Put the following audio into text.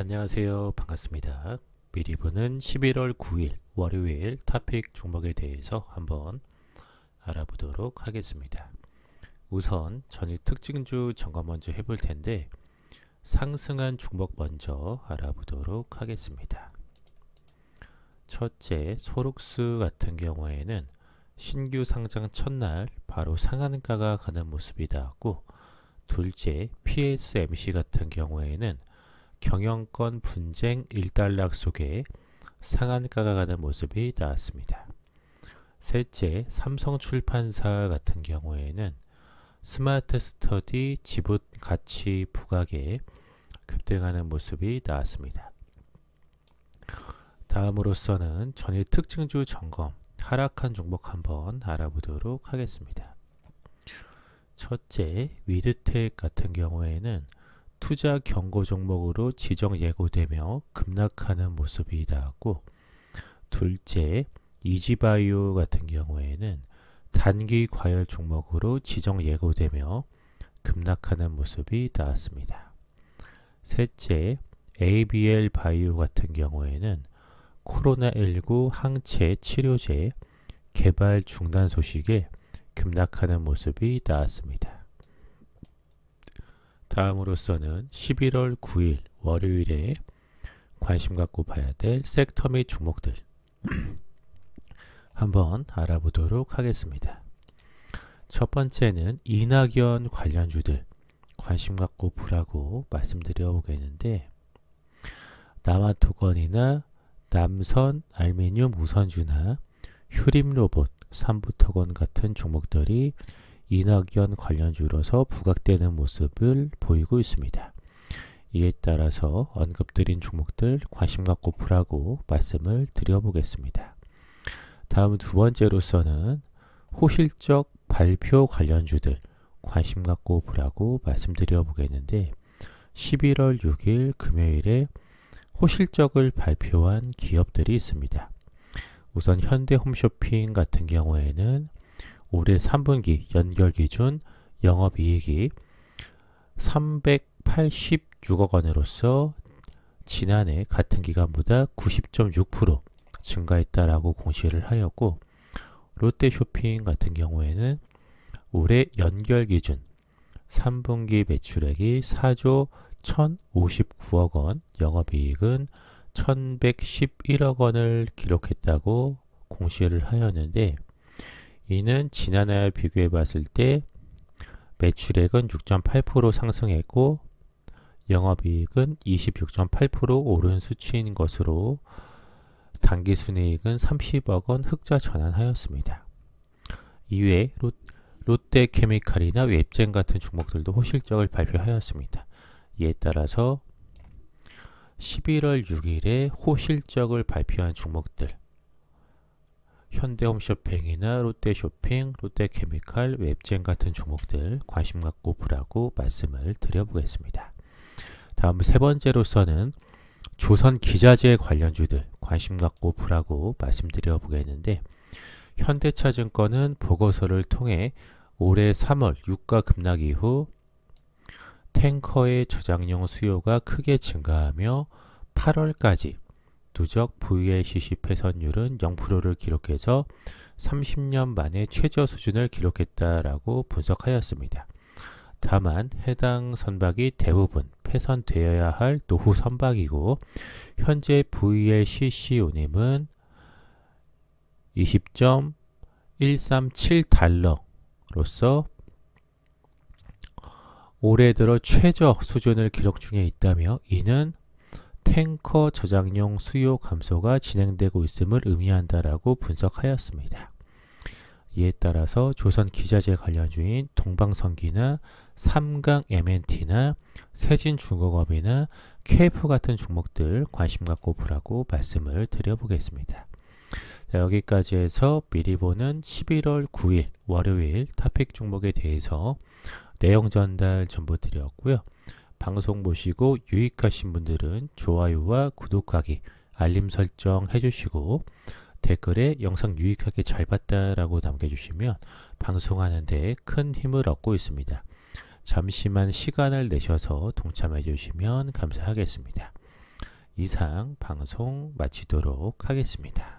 안녕하세요. 반갑습니다. 미리 보는 11월 9일 월요일 토픽 종목에 대해서 한번 알아보도록 하겠습니다. 우선 전일 특징주 점검 먼저 해볼 텐데 상승한 종목 먼저 알아보도록 하겠습니다. 첫째, 소록스 같은 경우에는 신규 상장 첫날 바로 상한가가 가는 모습이 나왔고 둘째, PSMC 같은 경우에는 경영권 분쟁 일단락 속에 상한가가 가는 모습이 나왔습니다. 셋째, 삼성출판사 같은 경우에는 스마트 스터디 지분 가치 부각에 급등하는 모습이 나왔습니다. 다음으로서는 전일 특징주 점검, 하락한 종목 한번 알아보도록 하겠습니다. 첫째, 위드텍 같은 경우에는 투자 경고 종목으로 지정 예고되며 급락하는 모습이 나왔고 둘째, 이지바이오 같은 경우에는 단기 과열 종목으로 지정 예고되며 급락하는 모습이 나왔습니다. 셋째, ABL 바이오 같은 경우에는 코로나19 항체 치료제 개발 중단 소식에 급락하는 모습이 나왔습니다. 다음으로서는 11월 9일 월요일에 관심 갖고 봐야 될 섹터 및 종목들 한번 알아보도록 하겠습니다. 첫 번째는 이낙연 관련주들 관심 갖고 보라고 말씀드려 보겠는데 남아토건이나 남선 알미늄 우선주나 휴림로봇, 삼부토건 같은 종목들이 이낙연 관련주로서 부각되는 모습을 보이고 있습니다. 이에 따라서 언급드린 종목들 관심 갖고 보라고 말씀을 드려보겠습니다. 다음 두 번째로서는 호실적 발표 관련주들 관심 갖고 보라고 말씀드려 보겠는데 11월 6일 금요일에 호실적을 발표한 기업들이 있습니다. 우선 현대 홈쇼핑 같은 경우에는 올해 3분기 연결 기준 영업이익이 386억 원으로서 지난해 같은 기간보다 90.6% 증가했다라고 공시를 하였고 롯데쇼핑 같은 경우에는 올해 연결 기준 3분기 매출액이 4조 1,059억 원, 영업이익은 1,111억 원을 기록했다고 공시를 하였는데 이는 지난해와 비교해 봤을 때 매출액은 6.8% 상승했고 영업이익은 26.8% 오른 수치인 것으로 단기순이익은 30억 원 흑자 전환하였습니다. 이외에 롯데케미칼이나 웹젠 같은 종목들도 호실적을 발표하였습니다. 이에 따라서 11월 6일에 호실적을 발표한 종목들 현대홈쇼핑이나 롯데쇼핑, 롯데케미칼, 웹젠 같은 종목들 관심 갖고 보라고 말씀을 드려보겠습니다. 다음 세 번째로서는 조선 기자재 관련주들 관심 갖고 보라고 말씀드려 보겠는데 현대차증권은 보고서를 통해 올해 3월 유가 급락 이후 탱커의 저장용 수요가 크게 증가하며 8월까지 누적 부의 c 시폐선율은 0%를 기록해서 30년 만에 최저 수준을 기록했다라고 분석하였습니다. 다만 해당 선박이 대부분 폐선되어야 할 노후 선박이고 현재 VLCC 운임은 20.137달러로서 올해 들어 최저 수준을 기록 중에 있다며 이는 탱커 저장용 수요 감소가 진행되고 있음을 의미한다라고 분석하였습니다. 이에 따라서 조선 기자재 관련 주인 동방성기나 삼강 MNT나 세진중공업이나 KF 같은 종목들 관심 갖고 보라고 말씀을 드려보겠습니다. 여기까지 해서 미리 보는 11월 9일 월요일 탑픽 종목에 대해서 내용 전달 전부 드렸고요. 방송 보시고 유익하신 분들은 좋아요와 구독하기, 알림 설정 해주시고 댓글에 영상 유익하게 잘 봤다라고 남겨주시면 방송하는데 큰 힘을 얻고 있습니다. 잠시만 시간을 내셔서 동참해 주시면 감사하겠습니다. 이상 방송 마치도록 하겠습니다.